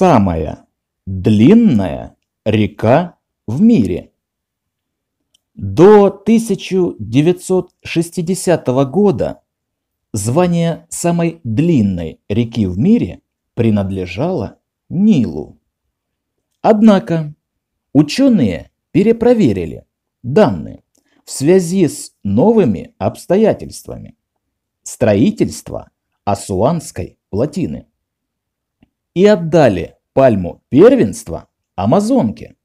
самая длинная река в мире. До 1960 года звание самой длинной реки в мире принадлежало Нилу. Однако ученые перепроверили данные в связи с новыми обстоятельствами строительства Асуанской плотины и отдали пальму первенства амазонке.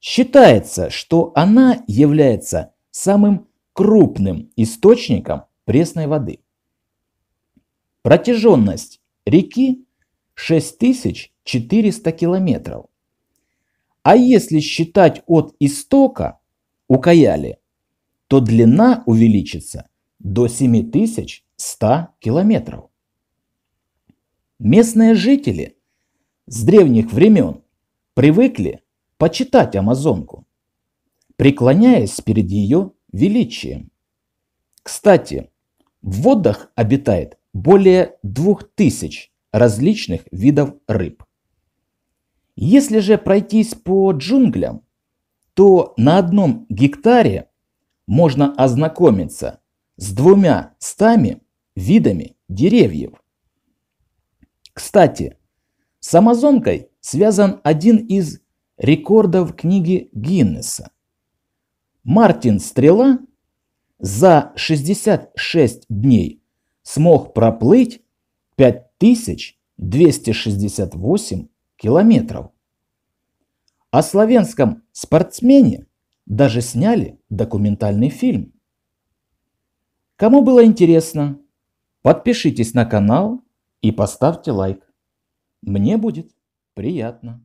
Считается, что она является самым крупным источником пресной воды. Протяженность реки 6400 километров. А если считать от истока у Каяли, то длина увеличится до 7100 километров. Местные жители с древних времен привыкли почитать амазонку, преклоняясь перед ее величием. Кстати, в водах обитает более двух тысяч различных видов рыб. Если же пройтись по джунглям, то на одном гектаре можно ознакомиться с двумя стами видами деревьев. Кстати, с амазонкой связан один из рекордов книги Гиннеса. Мартин Стрела за 66 дней смог проплыть 5268 километров. О славянском спортсмене даже сняли документальный фильм. Кому было интересно, подпишитесь на канал и поставьте лайк. Мне будет приятно.